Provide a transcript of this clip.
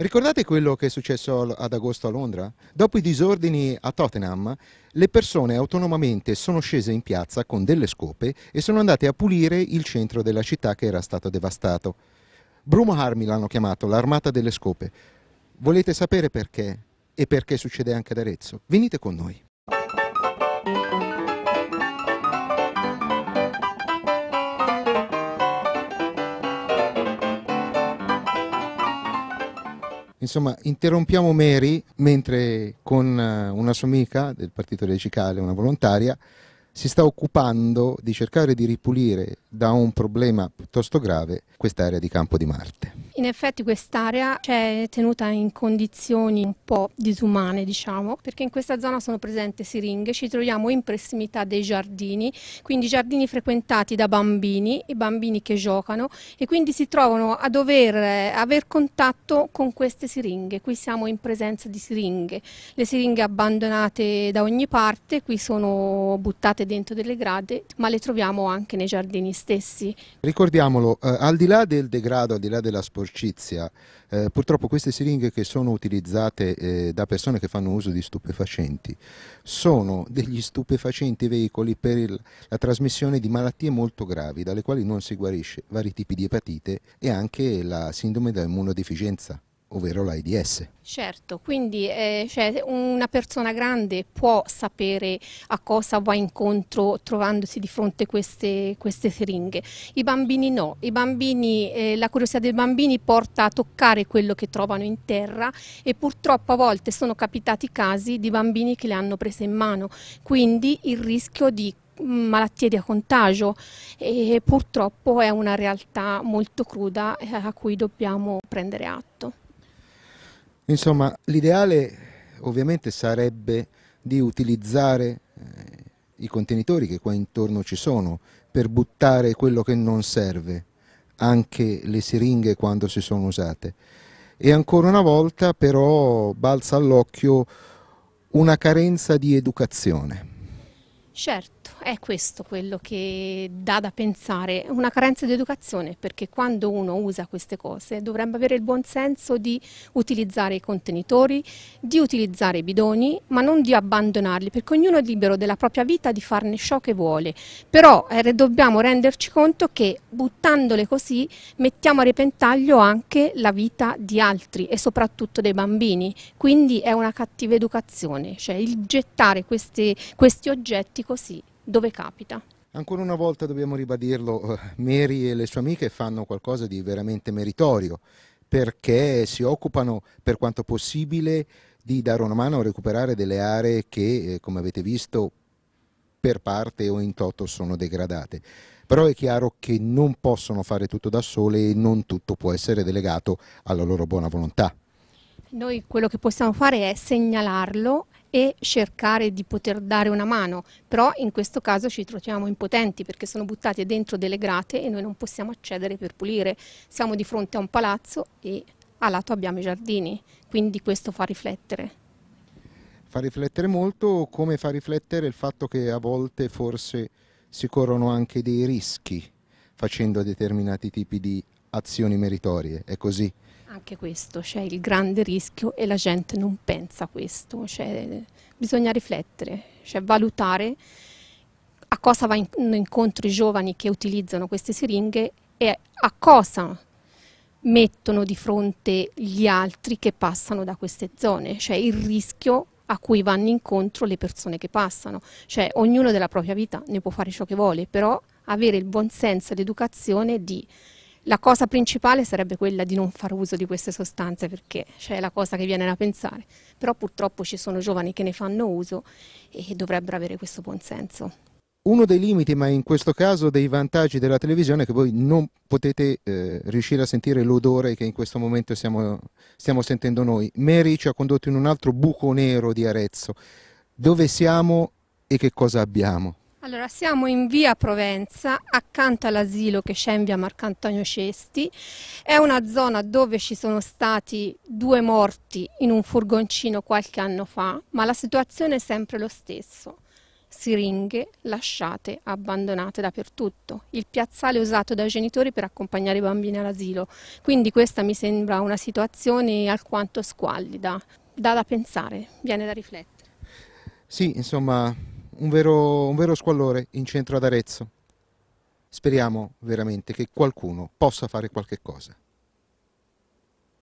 Ricordate quello che è successo ad agosto a Londra? Dopo i disordini a Tottenham, le persone autonomamente sono scese in piazza con delle scope e sono andate a pulire il centro della città che era stato devastato. Brumo Army l'hanno chiamato l'armata delle scope. Volete sapere perché e perché succede anche ad Arezzo? Venite con noi. Insomma, interrompiamo Mary mentre con eh, una sua amica del partito radicale, una volontaria, si sta occupando di cercare di ripulire da un problema piuttosto grave quest'area di Campo di Marte. In effetti quest'area c'è tenuta in condizioni un po' disumane, diciamo, perché in questa zona sono presenti siringhe, ci troviamo in prossimità dei giardini, quindi giardini frequentati da bambini e bambini che giocano e quindi si trovano a dover aver contatto con queste siringhe. Qui siamo in presenza di siringhe, le siringhe abbandonate da ogni parte, qui sono buttate dentro delle grade, ma le troviamo anche nei giardini stessi. Ricordiamolo, eh, al di là del degrado, al di là della sporcizia, sporcizia. Eh, purtroppo queste siringhe che sono utilizzate eh, da persone che fanno uso di stupefacenti sono degli stupefacenti veicoli per il, la trasmissione di malattie molto gravi, dalle quali non si guarisce, vari tipi di epatite e anche la sindrome da immunodeficienza ovvero l'AIDS. Certo, quindi eh, cioè, una persona grande può sapere a cosa va incontro trovandosi di fronte queste, queste siringhe. I bambini no, I bambini, eh, la curiosità dei bambini porta a toccare quello che trovano in terra e purtroppo a volte sono capitati casi di bambini che le hanno prese in mano, quindi il rischio di mm, malattie di contagio e purtroppo è una realtà molto cruda eh, a cui dobbiamo prendere atto. Insomma, l'ideale ovviamente sarebbe di utilizzare eh, i contenitori che qua intorno ci sono per buttare quello che non serve, anche le siringhe quando si sono usate. E ancora una volta però balza all'occhio una carenza di educazione. Certo, è questo quello che dà da pensare, una carenza di educazione, perché quando uno usa queste cose dovrebbe avere il buon senso di utilizzare i contenitori, di utilizzare i bidoni, ma non di abbandonarli, perché ognuno è libero della propria vita di farne ciò che vuole. Però eh, dobbiamo renderci conto che buttandole così mettiamo a repentaglio anche la vita di altri e soprattutto dei bambini, quindi è una cattiva educazione, cioè il gettare questi, questi oggetti così, dove capita. Ancora una volta dobbiamo ribadirlo, eh, Mary e le sue amiche fanno qualcosa di veramente meritorio perché si occupano per quanto possibile di dare una mano a recuperare delle aree che, eh, come avete visto, per parte o in toto sono degradate. Però è chiaro che non possono fare tutto da sole e non tutto può essere delegato alla loro buona volontà. Noi quello che possiamo fare è segnalarlo e cercare di poter dare una mano, però in questo caso ci troviamo impotenti perché sono buttati dentro delle grate e noi non possiamo accedere per pulire. Siamo di fronte a un palazzo e a lato abbiamo i giardini, quindi questo fa riflettere. Fa riflettere molto, come fa riflettere il fatto che a volte forse si corrono anche dei rischi facendo determinati tipi di azioni meritorie, è così? Anche questo, c'è il grande rischio e la gente non pensa questo, cioè, bisogna riflettere, cioè valutare a cosa vanno incontro i giovani che utilizzano queste siringhe e a cosa mettono di fronte gli altri che passano da queste zone, cioè il rischio a cui vanno incontro le persone che passano, cioè ognuno della propria vita ne può fare ciò che vuole, però avere il buon senso e l'educazione di la cosa principale sarebbe quella di non far uso di queste sostanze perché c'è la cosa che viene da pensare, però purtroppo ci sono giovani che ne fanno uso e dovrebbero avere questo buonsenso. Uno dei limiti, ma in questo caso dei vantaggi della televisione, è che voi non potete eh, riuscire a sentire l'odore che in questo momento stiamo, stiamo sentendo noi. Mary ci ha condotto in un altro buco nero di Arezzo. Dove siamo e che cosa abbiamo? Allora, siamo in via Provenza, accanto all'asilo che c'è in via Marcantonio Cesti. È una zona dove ci sono stati due morti in un furgoncino qualche anno fa, ma la situazione è sempre lo stesso. Siringhe lasciate, abbandonate dappertutto. Il piazzale usato dai genitori per accompagnare i bambini all'asilo. Quindi questa mi sembra una situazione alquanto squallida. Dà da pensare, viene da riflettere. Sì, insomma, un vero, un vero squallore in centro ad Arezzo. Speriamo veramente che qualcuno possa fare qualche cosa.